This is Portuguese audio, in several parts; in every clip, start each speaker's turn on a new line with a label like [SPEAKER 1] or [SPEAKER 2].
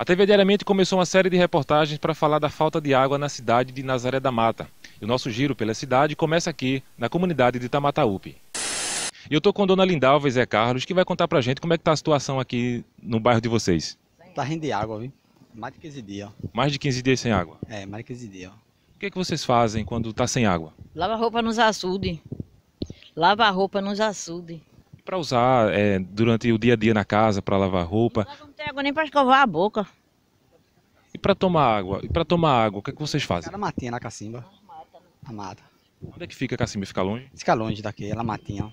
[SPEAKER 1] A TV Diariamente começou uma série de reportagens para falar da falta de água na cidade de Nazaré da Mata. E o nosso giro pela cidade começa aqui, na comunidade de Tamataúpe. E eu estou com a dona Lindalva e Zé Carlos, que vai contar para gente como é que está a situação aqui no bairro de vocês. Tá rindo de água, viu? Mais de 15 dias. Mais de 15 dias sem água? É, mais de 15 dias. O que, é que vocês fazem quando está sem água?
[SPEAKER 2] Lava roupa nos açudes. Lava roupa nos açudes
[SPEAKER 1] para usar é, durante o dia a dia na casa, para lavar roupa. Eu
[SPEAKER 2] não tem água nem para escovar a boca.
[SPEAKER 1] E para tomar água? E para tomar água, o que, é que vocês fazem? ela matinha, na cacimba. Na mata. Onde é que fica a cacimba? Fica longe? Fica longe daqui, ela é matinha.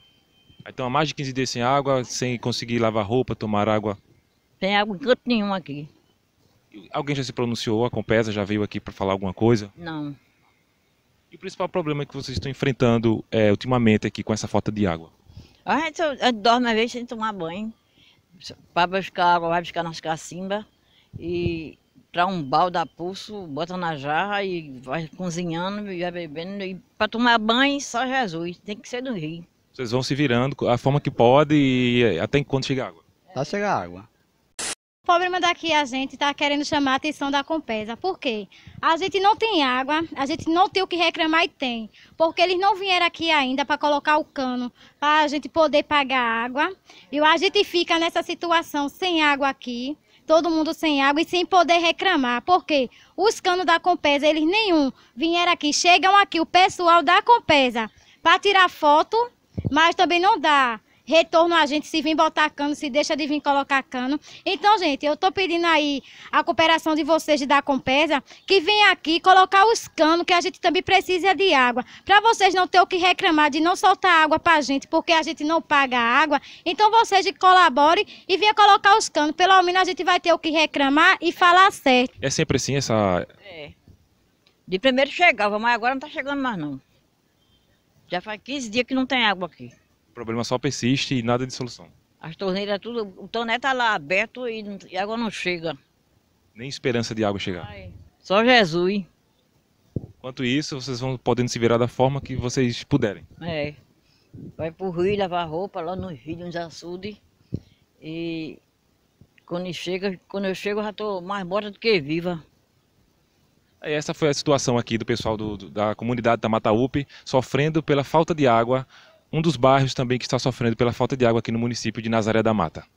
[SPEAKER 1] Então há mais de 15 dias sem água, sem conseguir lavar roupa, tomar água?
[SPEAKER 2] Tem água em canto nenhum aqui.
[SPEAKER 1] Alguém já se pronunciou? A Compesa já veio aqui para falar alguma coisa? Não. E o principal problema que vocês estão enfrentando é, ultimamente aqui com essa falta de água? A gente,
[SPEAKER 2] dorme às vezes sem tomar banho. Para buscar água, vai buscar nas cacimbas. E para um balde a pulso, bota na jarra e vai cozinhando e vai bebendo. E para tomar banho, só Jesus. Tem que ser do rio.
[SPEAKER 1] Vocês vão se virando a forma que pode e até quando chega água? Tá chegar água.
[SPEAKER 3] O problema daqui a gente está querendo chamar a atenção da Compesa. Por quê? A gente não tem água, a gente não tem o que reclamar e tem. Porque eles não vieram aqui ainda para colocar o cano, para a gente poder pagar água. E a gente fica nessa situação sem água aqui, todo mundo sem água e sem poder reclamar. Porque os canos da Compesa, eles nenhum vieram aqui. Chegam aqui o pessoal da Compesa para tirar foto, mas também não dá retorno a gente, se vir botar cano, se deixa de vir colocar cano. Então, gente, eu estou pedindo aí a cooperação de vocês da Compesa, que vem aqui colocar os canos, que a gente também precisa de água. Para vocês não ter o que reclamar de não soltar água para a gente, porque a gente não paga água. Então, vocês colaborem e venha colocar os canos. Pelo menos a gente vai ter o que reclamar e falar certo.
[SPEAKER 1] É sempre assim essa... É.
[SPEAKER 3] De primeiro chegava, mas agora
[SPEAKER 2] não está chegando mais não. Já faz 15 dias que não tem água aqui
[SPEAKER 1] problema só persiste e nada de solução.
[SPEAKER 2] As torneiras é tudo, o torneio tá lá aberto e, e a água não chega.
[SPEAKER 1] Nem esperança de água chegar. Ai, só Jesus. Enquanto isso, vocês vão podendo se virar da forma que vocês puderem.
[SPEAKER 2] É. Vai pro rio lavar roupa lá nos rios, nos açudes. E quando chega, quando eu chego, já tô mais morta do que viva.
[SPEAKER 1] É, essa foi a situação aqui do pessoal do, do, da comunidade da Mataupe, sofrendo pela falta de água um dos bairros também que está sofrendo pela falta de água aqui no município de Nazaré da Mata.